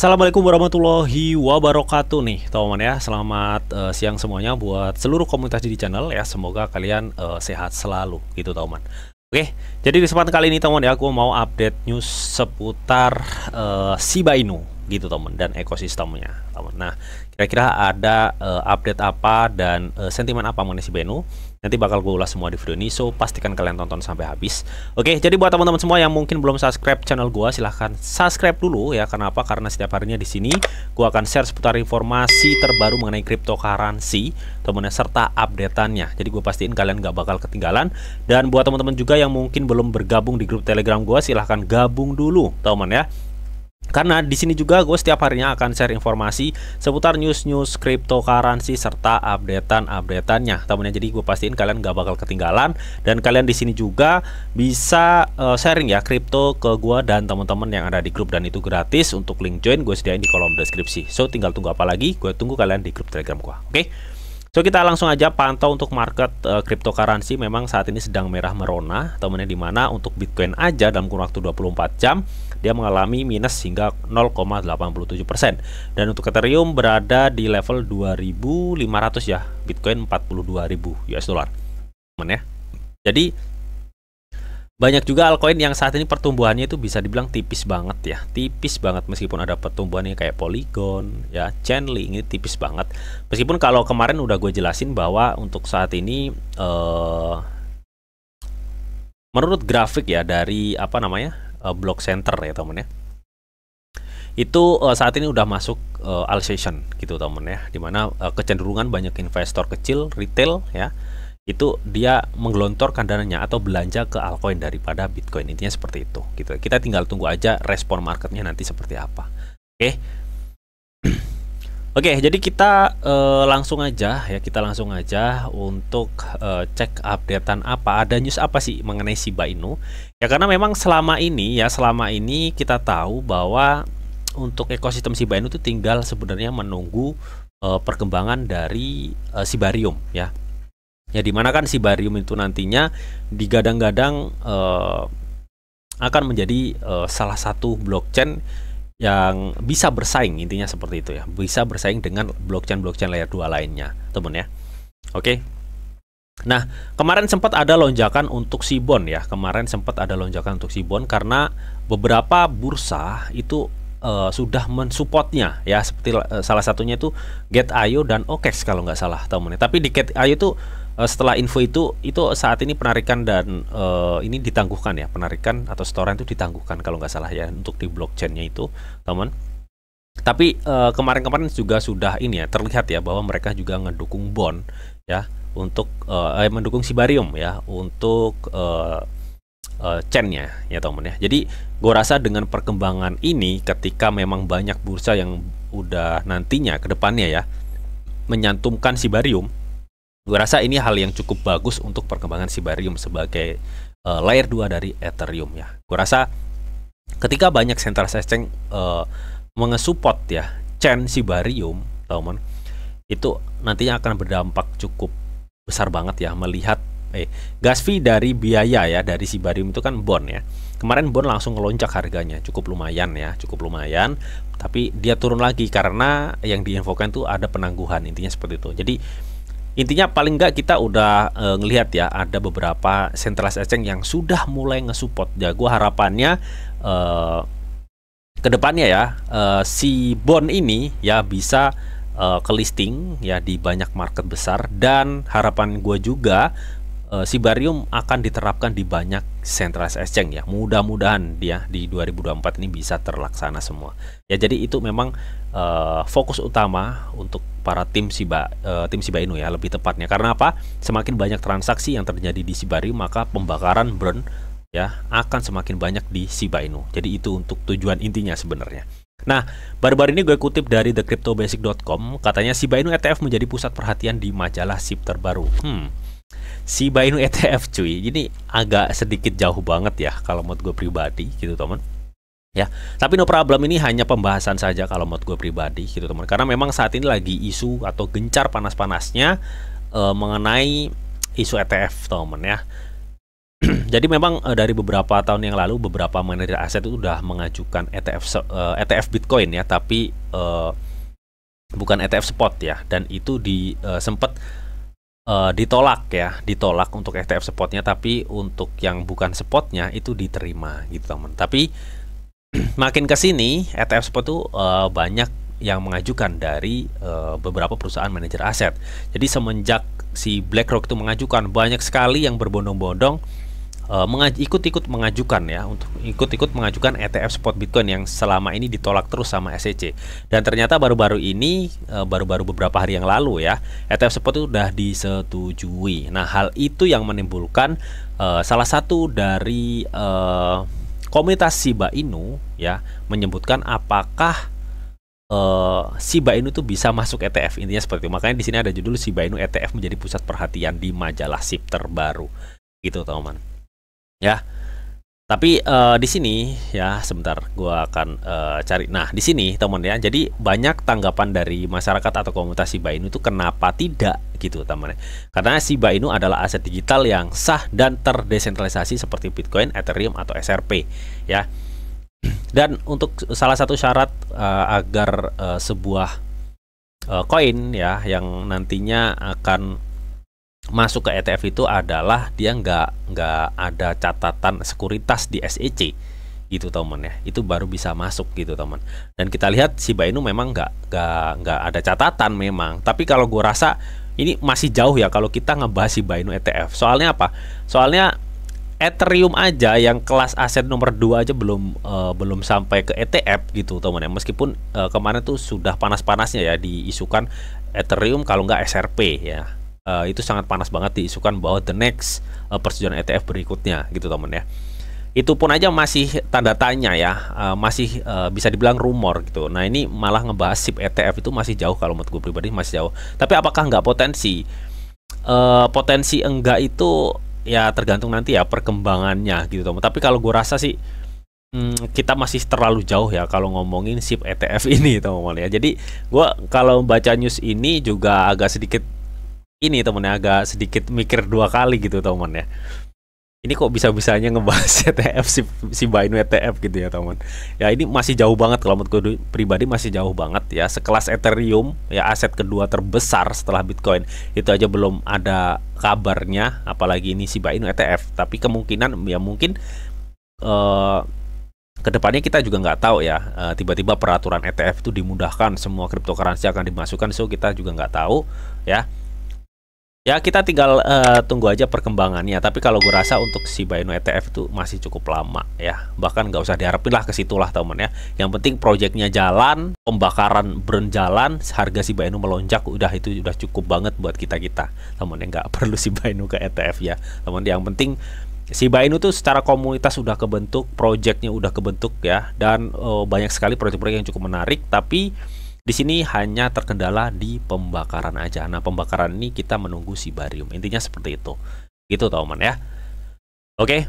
Assalamualaikum warahmatullahi wabarakatuh nih teman teman ya Selamat uh, siang semuanya buat seluruh komunitas di channel ya Semoga kalian uh, sehat selalu gitu teman Oke jadi di kesempatan kali ini teman teman ya Aku mau update news seputar uh, eh, Shiba Inu gitu teman Dan ekosistemnya teman Nah kira-kira ada uh, update apa dan uh, sentimen apa mengenai Shiba Inu Nanti bakal gue ulas semua di video ini, so pastikan kalian tonton sampai habis. Oke, jadi buat teman-teman semua yang mungkin belum subscribe channel gue, silahkan subscribe dulu ya. Kenapa? Karena setiap harinya di sini gue akan share seputar informasi terbaru mengenai cryptocurrency, teman-teman, serta updateannya. Jadi gue pastiin kalian gak bakal ketinggalan. Dan buat teman-teman juga yang mungkin belum bergabung di grup Telegram gue, silahkan gabung dulu, teman ya. Karena di sini juga gue setiap harinya akan share informasi seputar news-news cryptocurrency serta updatean-updateannya. Temennya jadi gue pastiin kalian gak bakal ketinggalan dan kalian di sini juga bisa uh, sharing ya crypto ke gue dan teman-teman yang ada di grup dan itu gratis. Untuk link join gue sediain di kolom deskripsi. So tinggal tunggu apa lagi? Gue tunggu kalian di grup Telegram gue. Oke? Okay? So kita langsung aja pantau untuk market e, cryptocurrency memang saat ini sedang merah merona temennya di mana untuk Bitcoin aja dalam kurun waktu 24 jam dia mengalami minus hingga 0,87%. persen Dan untuk Ethereum berada di level 2500 ya, Bitcoin 42.000 US dollar. Teman ya. Jadi banyak juga altcoin yang saat ini pertumbuhannya itu bisa dibilang tipis banget ya tipis banget meskipun ada pertumbuhannya kayak Polygon ya Chainlink ini tipis banget meskipun kalau kemarin udah gue jelasin bahwa untuk saat ini eh, menurut grafik ya dari apa namanya uh, block center ya teman ya itu uh, saat ini udah masuk uh, eh, all session gitu temen ya dimana uh, kecenderungan banyak investor kecil retail ya itu dia menggelontorkan dananya atau belanja ke altcoin daripada bitcoin intinya seperti itu gitu kita tinggal tunggu aja respon marketnya nanti seperti apa oke okay? Oke, jadi kita uh, langsung aja ya, kita langsung aja untuk uh, cek updatean apa ada news apa sih mengenai Shiba Inu. Ya karena memang selama ini ya, selama ini kita tahu bahwa untuk ekosistem Shiba Inu itu tinggal sebenarnya menunggu uh, perkembangan dari uh, Sibarium ya. Ya dimana kan Sibarium itu nantinya digadang-gadang uh, akan menjadi uh, salah satu blockchain yang bisa bersaing intinya seperti itu ya bisa bersaing dengan blockchain blockchain layer dua lainnya teman-teman ya oke okay. nah kemarin sempat ada lonjakan untuk Sibon ya kemarin sempat ada lonjakan untuk Sibon karena beberapa bursa itu uh, sudah mensupportnya ya seperti uh, salah satunya itu get Get.io dan OKEX kalau nggak salah teman-teman ya. tapi di get Get.io itu Eh, setelah info itu itu saat ini penarikan dan uh, ini ditangguhkan ya penarikan atau setoran itu ditangguhkan kalau nggak salah ya untuk di blockchainnya itu teman tapi eh, kemarin-kemarin uh, juga sudah ini ya terlihat ya bahwa mereka juga mendukung bond ya untuk uh, eh, mendukung Sibarium ya untuk uh, uh, chainnya ya teman ya jadi gue rasa dengan perkembangan ini ketika memang banyak bursa yang udah nantinya kedepannya ya menyantumkan Sibarium gue rasa ini hal yang cukup bagus untuk perkembangan Sibarium sebagai uh, layer 2 dari Ethereum ya. Gue rasa ketika banyak centralized exchange uh, mengesupport ya chain Sibarium, teman itu nantinya akan berdampak cukup besar banget ya melihat eh gas fee dari biaya ya dari Sibarium itu kan bond ya. Kemarin bond langsung ngelonjak harganya, cukup lumayan ya, cukup lumayan. Tapi dia turun lagi karena yang diinfokan tuh ada penangguhan intinya seperti itu. Jadi intinya paling nggak kita udah e, ngelihat ya ada beberapa centralized exchange yang sudah mulai ngesupport ya gue harapannya e, kedepannya ya e, si bond ini ya bisa e, ke listing ya di banyak market besar dan harapan gue juga e, barium akan diterapkan di banyak centralized exchange ya mudah-mudahan dia di 2024 ini bisa terlaksana semua ya jadi itu memang e, fokus utama untuk para tim Shiba uh, tim Shiba Inu ya lebih tepatnya karena apa semakin banyak transaksi yang terjadi di Sibari maka pembakaran burn ya akan semakin banyak di Shiba Inu jadi itu untuk tujuan intinya sebenarnya Nah, baru-baru ini gue kutip dari thecryptobasic.com, katanya Shiba Inu ETF menjadi pusat perhatian di majalah SIP terbaru. Hmm, Shiba Inu ETF cuy, ini agak sedikit jauh banget ya kalau menurut gue pribadi gitu teman ya tapi no problem ini hanya pembahasan saja kalau menurut gue pribadi gitu teman karena memang saat ini lagi isu atau gencar panas-panasnya uh, mengenai isu ETF teman ya jadi memang uh, dari beberapa tahun yang lalu beberapa manajer aset itu sudah mengajukan ETF uh, eh, ETF Bitcoin ya tapi uh, bukan ETF spot ya dan itu di uh, sempat ditolak ya, ditolak untuk ETF spotnya, tapi untuk yang bukan spotnya itu diterima gitu teman. Tapi makin ke sini ETF spot tuh uh, banyak yang mengajukan dari uh, beberapa perusahaan manajer aset. Jadi semenjak si BlackRock itu mengajukan banyak sekali yang berbondong-bondong eh, ikut-ikut mengajukan ya untuk ikut-ikut mengajukan ETF spot Bitcoin yang selama ini ditolak terus sama SEC. Dan ternyata baru-baru ini baru-baru beberapa hari yang lalu ya, ETF spot itu sudah disetujui. Nah, hal itu yang menimbulkan uh, salah satu dari uh, komunitas Shiba Inu ya menyebutkan apakah uh, Shiba Inu tuh bisa masuk ETF intinya seperti itu. Makanya di sini ada judul Shiba Inu ETF menjadi pusat perhatian di majalah SIP terbaru. Gitu, teman. teman Ya. Tapi uh, di sini ya sebentar gua akan uh, cari. Nah, di sini teman ya. Jadi banyak tanggapan dari masyarakat atau komunitas Shiba Inu itu kenapa tidak gitu teman-teman. Karena Shiba Inu adalah aset digital yang sah dan terdesentralisasi seperti Bitcoin, Ethereum atau SRP ya. Dan untuk salah satu syarat uh, agar uh, sebuah eh, koin uh, ya yang nantinya akan masuk ke ETF itu adalah dia nggak nggak ada catatan sekuritas di SEC gitu teman ya itu baru bisa masuk gitu teman dan kita lihat si Inu memang nggak nggak nggak ada catatan memang tapi kalau gue rasa ini masih jauh ya kalau kita ngebahas si Bino ETF. Soalnya apa? Soalnya Ethereum aja yang kelas aset nomor 2 aja belum uh, belum sampai ke ETF gitu teman ya. Meskipun uh, kemarin tuh sudah panas-panasnya ya diisukan Ethereum kalau nggak SRP ya. Uh, itu sangat panas banget diisukan bahwa the next uh, persetujuan ETF berikutnya gitu teman teman ya itu pun aja masih tanda tanya ya, uh, masih uh, bisa dibilang rumor gitu. Nah ini malah ngebahas SIP ETF itu masih jauh kalau menurut gue pribadi masih jauh. Tapi apakah nggak potensi? Uh, potensi enggak itu ya tergantung nanti ya perkembangannya gitu. Tapi kalau gue rasa sih hmm, kita masih terlalu jauh ya kalau ngomongin SIP ETF ini teman-teman ya. Jadi gue kalau baca news ini juga agak sedikit ini temannya agak sedikit mikir dua kali gitu teman ya ini kok bisa-bisanya ngebahas ETF si, si Bain ETF gitu ya teman. Ya ini masih jauh banget kalau menurut gue pribadi masih jauh banget ya. Sekelas Ethereum ya aset kedua terbesar setelah Bitcoin itu aja belum ada kabarnya, apalagi ini si Bain ETF. Tapi kemungkinan ya mungkin uh, kedepannya kita juga nggak tahu ya. Eh, tiba-tiba peraturan ETF itu dimudahkan semua cryptocurrency akan dimasukkan, so kita juga nggak tahu ya Ya kita tinggal uh, tunggu aja perkembangannya. Tapi kalau gue rasa untuk si Baino ETF itu masih cukup lama ya. Bahkan nggak usah diharapin lah ke situ lah teman ya. Yang penting proyeknya jalan, pembakaran berjalan, harga si Baino melonjak udah itu udah cukup banget buat kita kita teman yang Nggak perlu si Baino ke ETF ya teman. Yang penting si Baino tuh secara komunitas sudah kebentuk, proyeknya udah kebentuk ya. Dan uh, banyak sekali proyek-proyek yang cukup menarik. Tapi di sini hanya terkendala di pembakaran aja. Nah, pembakaran ini kita menunggu si barium. Intinya seperti itu. Gitu, teman ya. Oke.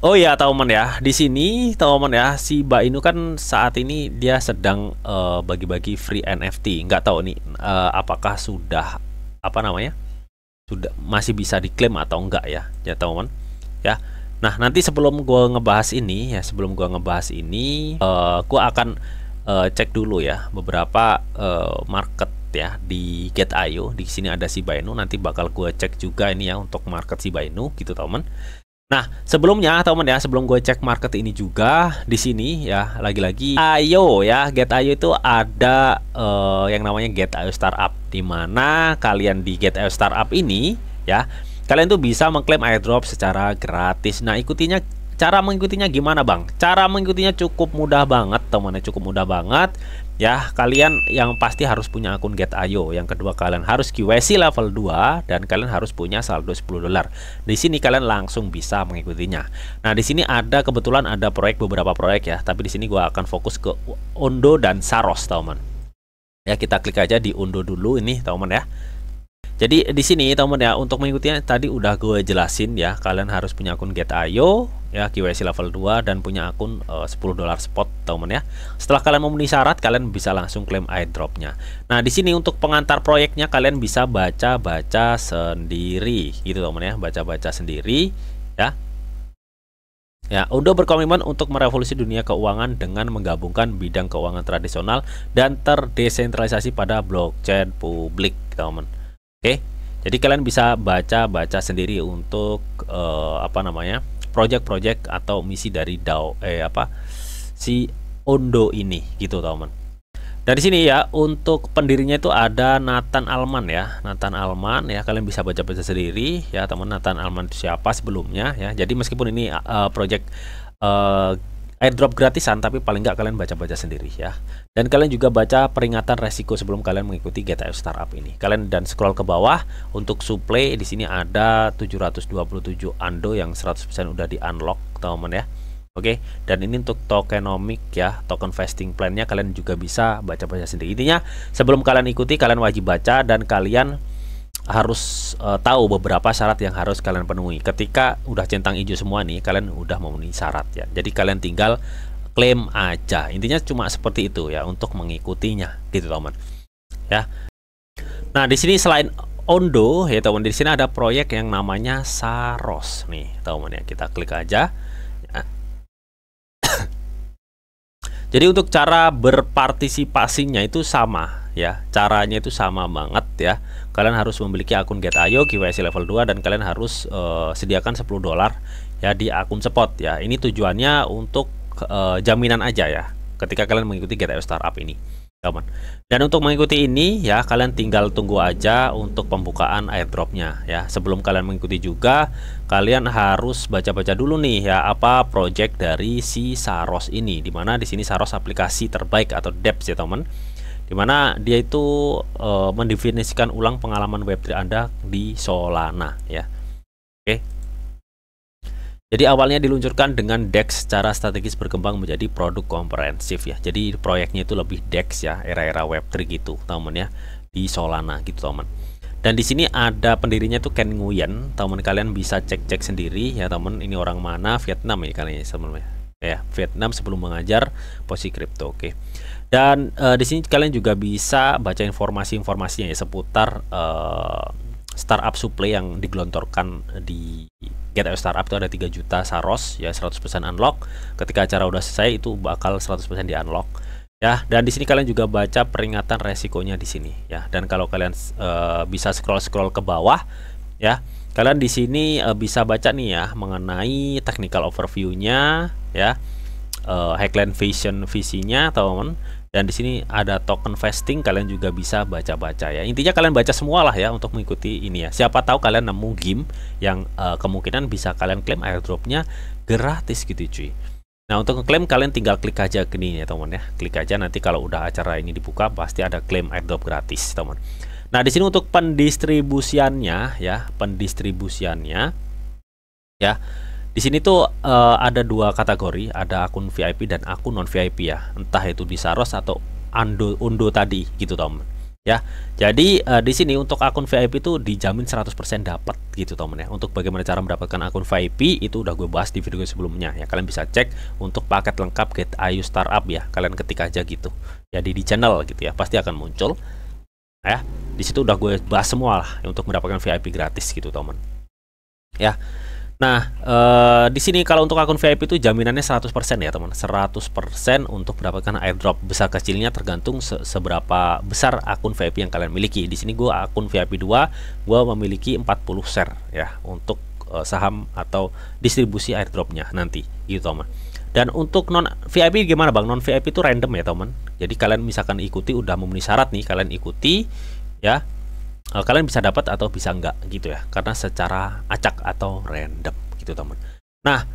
Oh iya, teman ya. Di sini, teman ya, si Mbak Inu kan saat ini dia sedang eh, bagi-bagi uh, free NFT. Nggak tahu nih uh, apakah sudah apa namanya? Sudah masih bisa diklaim atau enggak ya. Ya, teman. Ya. Nah, nanti sebelum gua ngebahas ini ya, sebelum gua ngebahas ini, uh, gua akan uh, cek dulu ya beberapa uh, market ya di Ayo Di sini ada si Bainu, nanti bakal gue cek juga ini ya untuk market si Bainu gitu teman. Nah, sebelumnya teman ya, sebelum gue cek market ini juga di sini ya, lagi-lagi Ayo ya, Ayo itu ada uh, yang namanya Ayo Startup di mana kalian di Ayo Startup ini ya, kalian tuh bisa mengklaim airdrop secara gratis. Nah, ikutinya Cara mengikutinya gimana bang? Cara mengikutinya cukup mudah banget temannya cukup mudah banget Ya kalian yang pasti harus punya akun GetIO Yang kedua kalian harus QWC level 2 Dan kalian harus punya saldo 10 dolar Di sini kalian langsung bisa mengikutinya Nah di sini ada kebetulan ada proyek beberapa proyek ya Tapi di sini gua akan fokus ke Undo dan Saros teman Ya kita klik aja di Undo dulu ini teman ya jadi di sini teman ya untuk mengikutinya tadi udah gue jelasin ya kalian harus punya akun Get.io ya KYC level 2 dan punya akun eh, uh, 10 dolar spot teman ya. Setelah kalian memenuhi syarat kalian bisa langsung klaim airdropnya. Nah di sini untuk pengantar proyeknya kalian bisa baca-baca sendiri gitu teman ya baca-baca sendiri ya. Ya, Udo berkomitmen untuk merevolusi dunia keuangan dengan menggabungkan bidang keuangan tradisional dan terdesentralisasi pada blockchain publik, teman teman. Oke, jadi kalian bisa baca-baca sendiri untuk uh, apa namanya project-project atau misi dari DAO eh apa si Ondo ini gitu teman. Dari sini ya untuk pendirinya itu ada Nathan Alman ya, Nathan Alman ya kalian bisa baca-baca sendiri ya teman Nathan Alman siapa sebelumnya ya. Jadi meskipun ini uh, project uh, airdrop gratisan tapi paling nggak kalian baca-baca sendiri ya dan kalian juga baca peringatan resiko sebelum kalian mengikuti GTF Startup ini kalian dan scroll ke bawah untuk supply di sini ada 727 ando yang 100% udah di unlock teman-teman ya Oke, dan ini untuk tokenomic ya, token vesting plan-nya kalian juga bisa baca-baca sendiri. Intinya, sebelum kalian ikuti, kalian wajib baca dan kalian harus uh, tahu beberapa syarat yang harus kalian penuhi. Ketika udah centang hijau semua nih, kalian udah memenuhi syarat ya. Jadi kalian tinggal klaim aja. Intinya cuma seperti itu ya untuk mengikutinya gitu teman. Ya. Nah, di sini selain Ondo ya teman, di sini ada proyek yang namanya Saros nih teman ya. Kita klik aja. Ya. Jadi untuk cara berpartisipasinya itu sama ya. Caranya itu sama banget ya kalian harus memiliki akun Get.io KYC level 2 dan kalian harus uh, sediakan 10 dolar ya di akun spot ya. Ini tujuannya untuk uh, jaminan aja ya ketika kalian mengikuti Get.io Startup ini. Teman. Dan untuk mengikuti ini ya kalian tinggal tunggu aja untuk pembukaan airdropnya ya. Sebelum kalian mengikuti juga kalian harus baca-baca dulu nih ya apa project dari si Saros ini. Dimana di sini Saros aplikasi terbaik atau Depth ya teman dimana dia itu e, mendefinisikan ulang pengalaman Web3 Anda di Solana ya. Oke. Jadi awalnya diluncurkan dengan DEX secara strategis berkembang menjadi produk komprehensif ya. Jadi proyeknya itu lebih DEX ya, era-era Web3 gitu teman ya di Solana gitu teman. Dan di sini ada pendirinya itu Ken Nguyen, teman kalian bisa cek-cek sendiri ya teman. Ini orang mana? Vietnam ya kalian teman ya. Ya, Vietnam sebelum mengajar posisi kripto. Oke. Okay dan uh, di sini kalian juga bisa baca informasi-informasinya ya seputar uh, startup supply yang digelontorkan di Get Out Startup itu ada 3 juta saros ya 100% unlock. Ketika acara udah selesai itu bakal 100% di unlock. Ya, dan di sini kalian juga baca peringatan resikonya di sini ya. Dan kalau kalian uh, bisa scroll-scroll ke bawah ya, kalian di sini uh, bisa baca nih ya mengenai technical overview-nya ya. Uh, Hackland vision visinya teman-teman dan di sini ada token vesting kalian juga bisa baca-baca ya intinya kalian baca semua lah ya untuk mengikuti ini ya siapa tahu kalian nemu game yang uh, kemungkinan bisa kalian klaim airdropnya gratis gitu cuy Nah untuk klaim kalian tinggal klik aja ini ya teman ya klik aja nanti kalau udah acara ini dibuka pasti ada klaim airdrop gratis teman Nah di sini untuk pendistribusiannya ya pendistribusiannya ya di sini tuh uh, ada dua kategori, ada akun VIP dan akun non VIP ya. Entah itu di Saros atau undo Undo tadi gitu, Tom. Ya. Jadi uh, di sini untuk akun VIP itu dijamin 100% dapat gitu, teman ya. Untuk bagaimana cara mendapatkan akun VIP itu udah gue bahas di video sebelumnya ya. Kalian bisa cek untuk paket lengkap Get Ayu Startup ya. Kalian ketik aja gitu. Jadi di channel gitu ya, pasti akan muncul. Ya, di situ udah gue bahas semua lah untuk mendapatkan VIP gratis gitu, teman. Ya. Nah, eh, di sini kalau untuk akun VIP itu jaminannya 100% ya, teman. 100% untuk mendapatkan airdrop. Besar kecilnya tergantung se seberapa besar akun VIP yang kalian miliki. Di sini gua akun VIP 2, gua memiliki 40 share ya untuk eh, saham atau distribusi airdropnya nanti gitu, teman. Dan untuk non VIP gimana, Bang? Non VIP itu random ya, teman. Jadi kalian misalkan ikuti udah memenuhi syarat nih, kalian ikuti ya uh, kalian bisa dapat atau bisa enggak gitu ya karena secara acak atau random gitu teman nah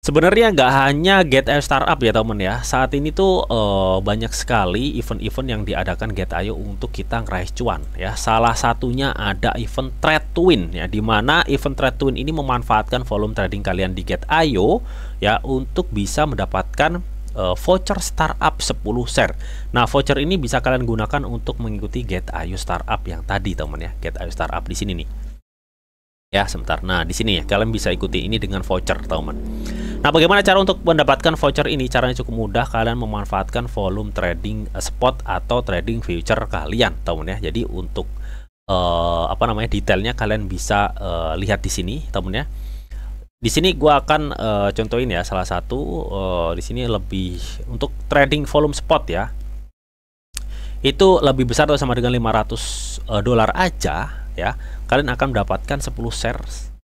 Sebenarnya enggak hanya get a Startup ya teman ya. Saat ini tuh uh, banyak sekali event-event yang diadakan get ayo untuk kita ngeraih cuan ya. Salah satunya ada event Trade Twin ya, di mana event Trade Twin ini memanfaatkan volume trading kalian di get ayo ya untuk bisa mendapatkan uh, voucher startup 10 share. Nah, voucher ini bisa kalian gunakan untuk mengikuti Get Ayu Startup yang tadi, teman ya. Get Ayu Startup di sini nih. Ya, sebentar. Nah, di sini ya kalian bisa ikuti ini dengan voucher, teman. Nah, bagaimana cara untuk mendapatkan voucher ini? Caranya cukup mudah, kalian memanfaatkan volume trading eh, spot atau trading future kalian, teman ya. Jadi untuk uh, apa namanya detailnya kalian bisa uh, lihat di sini, teman ya. Di sini gue akan uh, contohin ya salah satu uh, di sini lebih untuk trading volume spot ya. Itu lebih besar atau sama dengan 500 uh, eh, dolar aja ya. Kalian akan mendapatkan 10 share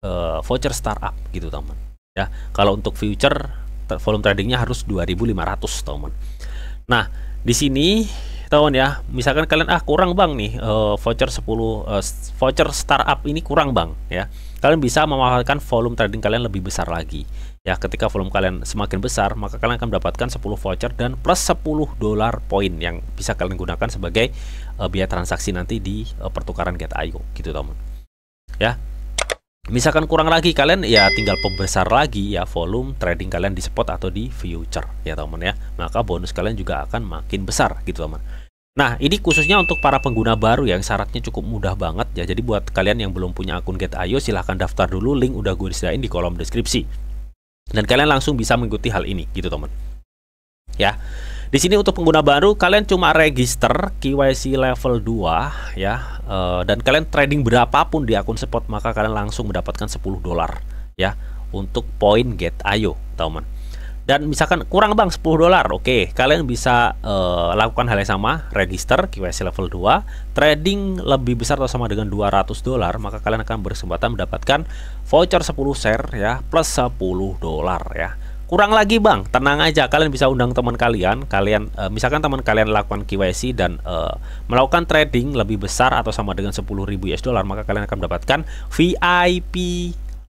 uh, voucher startup gitu teman. Ya, kalau untuk future volume tradingnya harus 2500 teman. Nah, di sini tahun ya misalkan kalian ah kurang bang nih uh, voucher 10 uh, eh, voucher startup ini kurang bang ya kalian bisa memanfaatkan volume trading kalian lebih besar lagi ya ketika volume kalian semakin besar maka kalian akan mendapatkan 10 voucher dan plus 10 dolar poin yang bisa kalian gunakan sebagai uh, biaya transaksi nanti di uh, pertukaran get.io gitu teman ya misalkan kurang lagi kalian ya tinggal pembesar lagi ya volume trading kalian di spot atau di future ya teman ya maka bonus kalian juga akan makin besar gitu teman Nah ini khususnya untuk para pengguna baru yang syaratnya cukup mudah banget ya jadi buat kalian yang belum punya akun Get.io silahkan daftar dulu link udah gue disediain di kolom deskripsi dan kalian langsung bisa mengikuti hal ini gitu teman ya di sini untuk pengguna baru kalian cuma register KYC level 2 ya uh, dan kalian trading berapapun di akun spot maka kalian langsung mendapatkan 10 dolar ya untuk point get ayo teman. Dan misalkan kurang Bang 10 dolar, oke, okay. kalian bisa uh, lakukan hal yang sama, register KYC level 2, trading lebih besar atau sama dengan 200 dolar, maka kalian akan berkesempatan mendapatkan voucher 10 share ya plus 10 dolar ya kurang lagi bang tenang aja kalian bisa undang teman kalian kalian uh, misalkan teman kalian lakukan KYC dan uh, melakukan trading lebih besar atau sama dengan 10.000 US dollar maka kalian akan mendapatkan VIP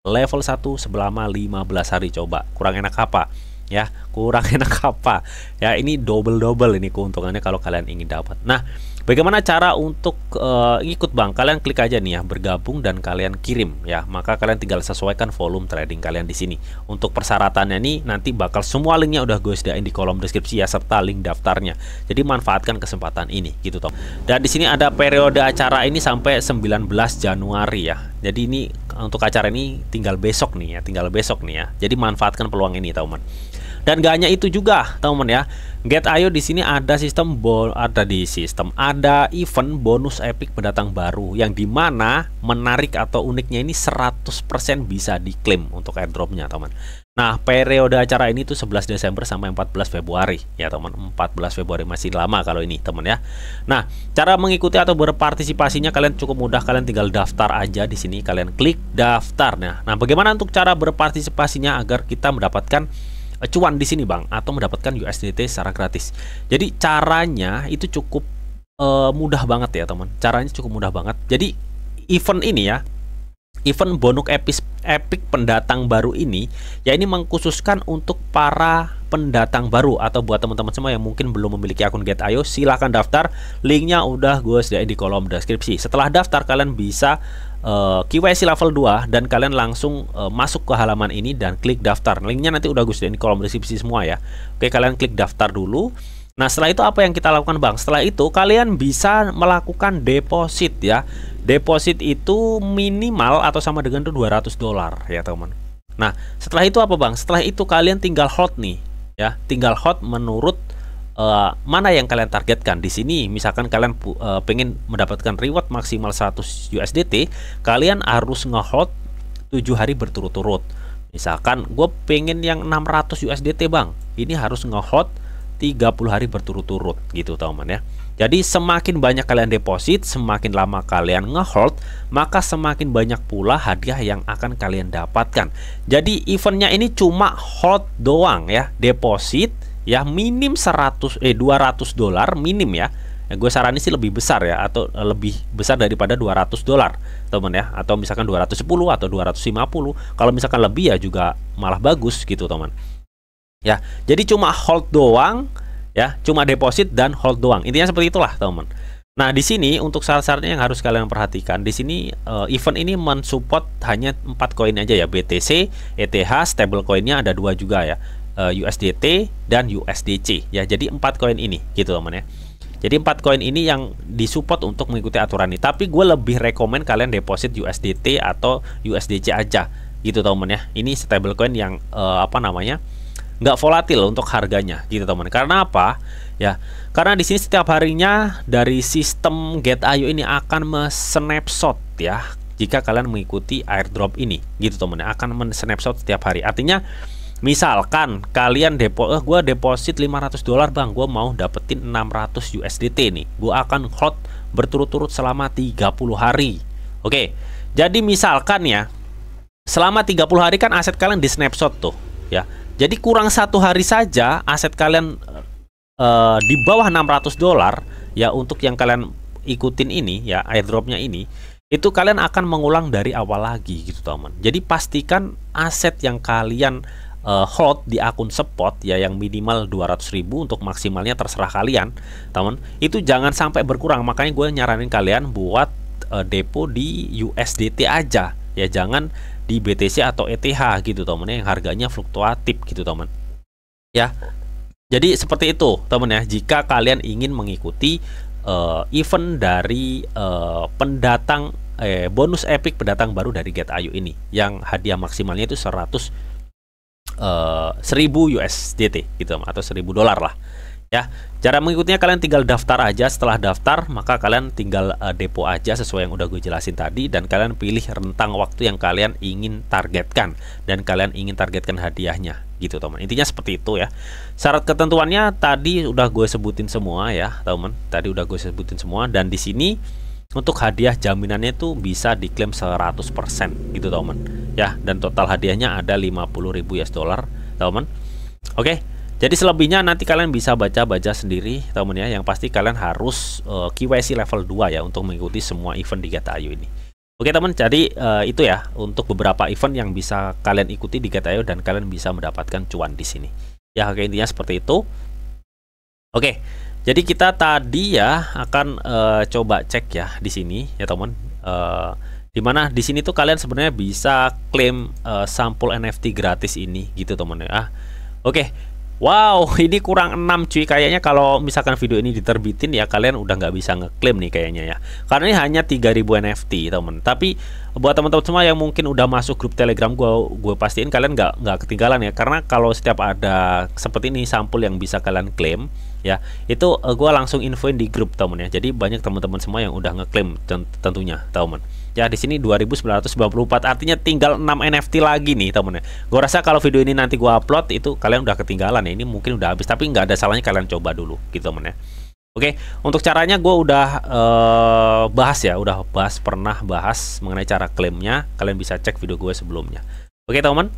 level 1 selama 15 hari coba kurang enak apa ya kurang enak apa ya ini double double ini keuntungannya kalau kalian ingin dapat nah Bagaimana cara untuk uh, ikut Bang? Kalian klik aja nih ya bergabung dan kalian kirim ya. Maka kalian tinggal sesuaikan volume trading kalian di sini. Untuk persyaratannya nih nanti bakal semua linknya udah gue sediain di kolom deskripsi ya serta link daftarnya. Jadi manfaatkan kesempatan ini gitu toh Dan di sini ada periode acara ini sampai 19 Januari ya. Jadi ini untuk acara ini tinggal besok nih ya, tinggal besok nih ya. Jadi manfaatkan peluang ini teman. Dan gak hanya itu juga, teman ya. Get ayo di sini ada sistem bol ada di sistem ada event bonus epic pendatang baru yang dimana menarik atau uniknya ini 100% bisa diklaim untuk airdropnya teman. Nah periode acara ini tuh 11 Desember sampai 14 Februari ya teman 14 Februari masih lama kalau ini teman ya. Nah cara mengikuti atau berpartisipasinya kalian cukup mudah kalian tinggal daftar aja di sini kalian klik daftar ya. Nah bagaimana untuk cara berpartisipasinya agar kita mendapatkan Eh, cuan di sini Bang atau mendapatkan USDT secara gratis. Jadi caranya itu cukup uh, mudah banget ya teman. Caranya cukup mudah banget. Jadi event ini ya event bonus epic, epic pendatang baru ini ya ini mengkhususkan untuk para pendatang baru atau buat teman-teman semua yang mungkin belum memiliki akun Get.io silahkan daftar linknya udah gue sediain di kolom deskripsi setelah daftar kalian bisa uh, eh, KYC level 2 dan kalian langsung uh, masuk ke halaman ini dan klik daftar. Linknya nanti udah gue sediain di kolom deskripsi semua ya. Oke, kalian klik daftar dulu. Nah, setelah itu apa yang kita lakukan, Bang? Setelah itu kalian bisa melakukan deposit ya. Deposit itu minimal atau sama dengan 200 dolar ya, teman. Nah, setelah itu apa, Bang? Setelah itu kalian tinggal hot nih ya, tinggal hot menurut uh, mana yang kalian targetkan di sini misalkan kalian uh, pengen mendapatkan reward maksimal 100 USDT kalian harus ngehold 7 hari berturut-turut misalkan gue pengen yang 600 USDT bang ini harus ngehold 30 hari berturut-turut gitu teman ya jadi semakin banyak kalian deposit, semakin lama kalian ngehold, maka semakin banyak pula hadiah yang akan kalian dapatkan. Jadi eventnya ini cuma hold doang ya, deposit, ya minim 100 eh 200 dolar minim ya gue saranin sih lebih besar ya atau eh, lebih besar daripada 200 dolar teman ya atau misalkan 210 atau 250 kalau misalkan lebih ya juga malah bagus gitu teman ya jadi cuma hold doang ya cuma deposit dan hold doang intinya seperti itulah teman nah di sini untuk syarat-syaratnya yang harus kalian perhatikan di sini eh, event ini mensupport hanya empat koin aja ya BTC ETH stablecoinnya ada dua juga ya Eh, USDT dan USDC ya jadi empat koin ini gitu teman ya jadi empat koin ini yang disupport untuk mengikuti aturan ini tapi gue lebih rekomend kalian deposit USDT atau USDC aja gitu teman ya ini stablecoin yang uh, apa namanya nggak volatil untuk harganya gitu teman karena apa ya karena di sini setiap harinya dari sistem Get Ayo ini akan snapshot ya jika kalian mengikuti airdrop ini gitu teman ya. akan men-snapshot setiap hari artinya Misalkan kalian depo eh, gue deposit 500 dolar bang, gue mau dapetin 600 USDT nih. Gue akan hold berturut-turut selama 30 hari. Oke. Jadi misalkan ya, selama 30 hari kan aset kalian di snapshot tuh, ya. Jadi kurang satu hari saja aset kalian eh, di bawah 600 dolar ya untuk yang kalian ikutin ini ya airdropnya ini itu kalian akan mengulang dari awal lagi gitu teman. Jadi pastikan aset yang kalian uh, hold di akun spot ya yang minimal 200.000 untuk maksimalnya terserah kalian teman itu jangan sampai berkurang makanya gue nyaranin kalian buat uh, depo di USDT aja ya jangan di BTC atau ETH gitu temen yang harganya fluktuatif gitu temen ya jadi seperti itu temen ya jika kalian ingin mengikuti uh, event dari uh, pendatang eh, bonus epic pendatang baru dari Get Ayu ini yang hadiah maksimalnya itu 100 Eh, seribu USDT gitu atau 1000 dolar lah ya cara mengikutnya kalian tinggal daftar aja setelah daftar maka kalian tinggal uh, depo aja sesuai yang udah gue jelasin tadi dan kalian pilih rentang waktu yang kalian ingin targetkan dan kalian ingin targetkan hadiahnya gitu teman intinya seperti itu ya syarat ketentuannya tadi udah gue sebutin semua ya teman tadi udah gue sebutin semua dan di sini untuk hadiah jaminannya itu bisa diklaim 100% gitu teman ya dan total hadiahnya ada ribu US dollar teman oke jadi selebihnya nanti kalian bisa baca-baca sendiri teman ya yang pasti kalian harus uh, eh, KYC level 2 ya untuk mengikuti semua event di Gatayu ini Oke teman, jadi uh, itu ya untuk beberapa event yang bisa kalian ikuti di Gatayo dan kalian bisa mendapatkan cuan di sini. Ya, oke intinya seperti itu. Oke, jadi kita tadi ya akan uh, coba cek ya di sini ya teman. Uh, eh, dimana di sini tuh kalian sebenarnya bisa klaim uh, sampul NFT gratis ini gitu teman ya. Ah, Oke, okay. wow ini kurang 6 cuy kayaknya kalau misalkan video ini diterbitin ya kalian udah nggak bisa ngeklaim nih kayaknya ya. Karena ini hanya 3000 NFT teman. Tapi buat teman-teman semua yang mungkin udah masuk grup Telegram gue gue pastiin kalian nggak nggak ketinggalan ya. Karena kalau setiap ada seperti ini sampul yang bisa kalian klaim ya itu uh, eh, gue langsung infoin di grup temen ya jadi banyak teman-teman semua yang udah ngeklaim tentunya teman ya di sini 2994 artinya tinggal 6 NFT lagi nih temen ya gue rasa kalau video ini nanti gue upload itu kalian udah ketinggalan ya ini mungkin udah habis tapi nggak ada salahnya kalian coba dulu gitu temen ya Oke, untuk caranya gue udah uh, bahas ya, udah bahas pernah bahas mengenai cara klaimnya. Kalian bisa cek video gue sebelumnya. Oke, teman,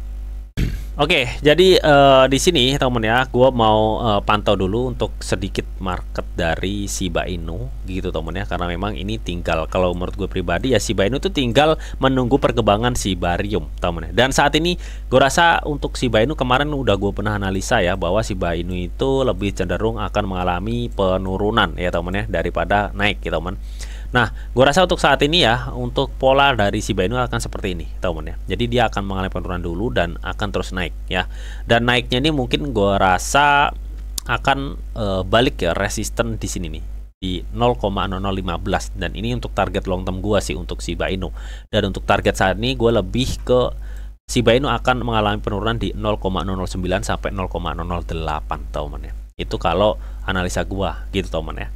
Oke, jadi uh, di sini teman ya, gue mau uh, pantau dulu untuk sedikit market dari Shiba Inu gitu teman ya, karena memang ini tinggal kalau menurut gue pribadi ya Shiba Inu tuh tinggal menunggu perkembangan Shibarium teman ya. Dan saat ini gue rasa untuk Shiba Inu kemarin udah gue pernah analisa ya bahwa Shiba Inu itu lebih cenderung akan mengalami penurunan ya teman ya daripada naik ya teman. Ya, Nah, gue rasa untuk saat ini ya, untuk pola dari Shiba Inu akan seperti ini, teman ya. Jadi dia akan mengalami penurunan dulu dan akan terus naik ya. Dan naiknya ini mungkin gue rasa akan e, balik ya resisten di sini nih di 0,0015 dan ini untuk target long term gua sih untuk Shiba Inu dan untuk target saat ini gua lebih ke Shiba Inu akan mengalami penurunan di 0,009 sampai 0,008 teman ya itu kalau analisa gua gitu teman ya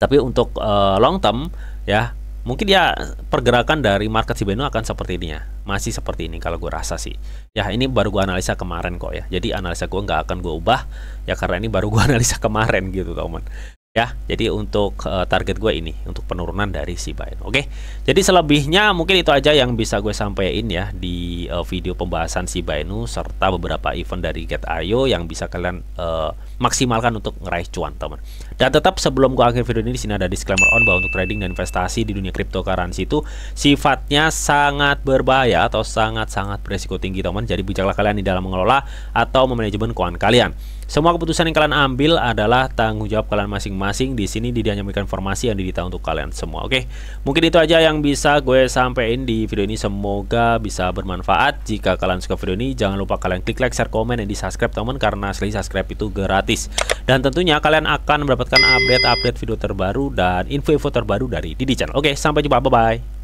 tapi untuk uh, long term ya mungkin ya pergerakan dari market si Beno akan seperti ini ya masih seperti ini kalau gue rasa sih ya ini baru gue analisa kemarin kok ya jadi analisa gue nggak akan gue ubah ya karena ini baru gue analisa kemarin gitu teman ya jadi untuk uh, target gue ini untuk penurunan dari si oke jadi selebihnya mungkin itu aja yang bisa gue sampaikan ya di uh, video pembahasan si Biden serta beberapa event dari Get.io yang bisa kalian uh, maksimalkan untuk ngeraih cuan teman dan tetap sebelum gue akhir video ini di sini ada disclaimer on bahwa untuk trading dan investasi di dunia cryptocurrency itu sifatnya sangat berbahaya atau sangat-sangat beresiko tinggi teman jadi bijaklah kalian di dalam mengelola atau memanajemen keuangan kalian semua keputusan yang kalian ambil adalah tanggung jawab kalian masing-masing. Di sini Didi hanya memberikan informasi yang didita untuk kalian semua. Oke, mungkin itu aja yang bisa gue sampaikan di video ini. Semoga bisa bermanfaat. Jika kalian suka video ini, jangan lupa kalian klik like, share, komen, dan di subscribe teman karena selain subscribe itu gratis. Dan tentunya kalian akan mendapatkan update-update video terbaru dan info-info terbaru dari Didi Channel. Oke, sampai jumpa. Bye-bye.